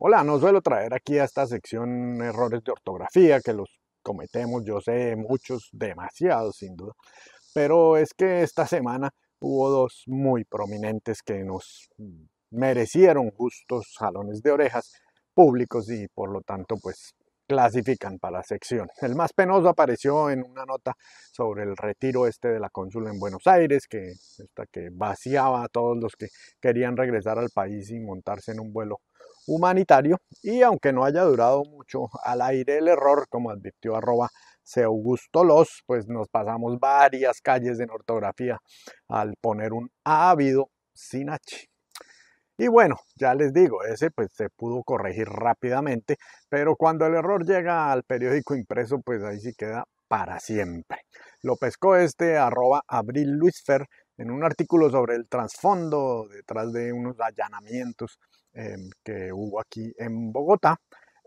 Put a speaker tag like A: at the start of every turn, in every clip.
A: Hola, nos suelo traer aquí a esta sección errores de ortografía que los cometemos, yo sé, muchos, demasiados sin duda, pero es que esta semana hubo dos muy prominentes que nos merecieron justos jalones de orejas públicos y por lo tanto pues clasifican para la sección. El más penoso apareció en una nota sobre el retiro este de la cónsula en Buenos Aires, que, esta que vaciaba a todos los que querían regresar al país y montarse en un vuelo humanitario y aunque no haya durado mucho al aire el error, como advirtió arroba Augusto Los, pues nos pasamos varias calles en ortografía al poner un ávido sin H. Y bueno, ya les digo, ese pues se pudo corregir rápidamente, pero cuando el error llega al periódico impreso, pues ahí sí queda para siempre. Lo pescó este arroba Abril Luisfer en un artículo sobre el trasfondo detrás de unos allanamientos Em, que hubo aquí en Bogotá,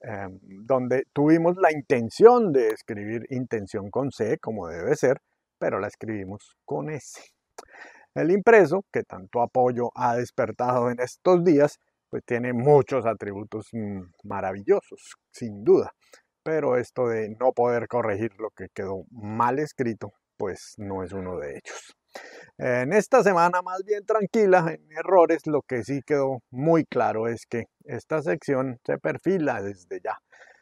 A: em, donde tuvimos la intención de escribir intención con C, como debe ser, pero la escribimos con S. El impreso, que tanto apoyo ha despertado en estos días, pues tiene muchos atributos mm, maravillosos, sin duda. Pero esto de no poder corregir lo que quedó mal escrito, pues no es uno de ellos. En esta semana más bien tranquila en errores, lo que sí quedó muy claro es que esta sección se perfila desde ya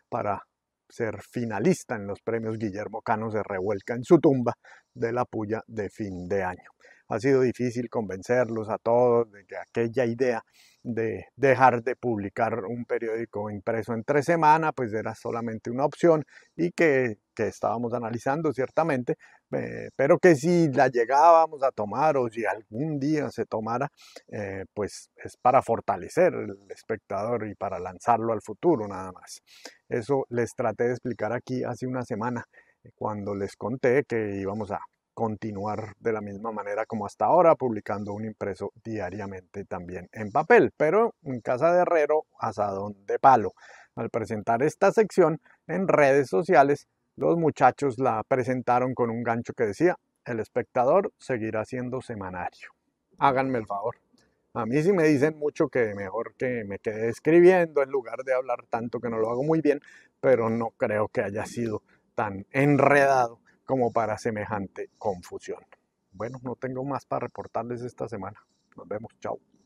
A: para ser finalista en los premios Guillermo Cano se revuelca en su tumba de la puya de fin de año. Ha sido difícil convencerlos a todos de que aquella idea de dejar de publicar un periódico impreso en tres semanas pues era solamente una opción y que que estábamos analizando ciertamente, eh, pero que si la llegábamos a tomar o si algún día se tomara, eh, pues es para fortalecer el espectador y para lanzarlo al futuro nada más. Eso les traté de explicar aquí hace una semana eh, cuando les conté que íbamos a continuar de la misma manera como hasta ahora, publicando un impreso diariamente también en papel, pero en casa de herrero, asadón de palo. Al presentar esta sección en redes sociales, los muchachos la presentaron con un gancho que decía, el espectador seguirá siendo semanario. Háganme el favor. A mí sí me dicen mucho que mejor que me quede escribiendo en lugar de hablar tanto que no lo hago muy bien, pero no creo que haya sido tan enredado como para semejante confusión. Bueno, no tengo más para reportarles esta semana. Nos vemos, chao.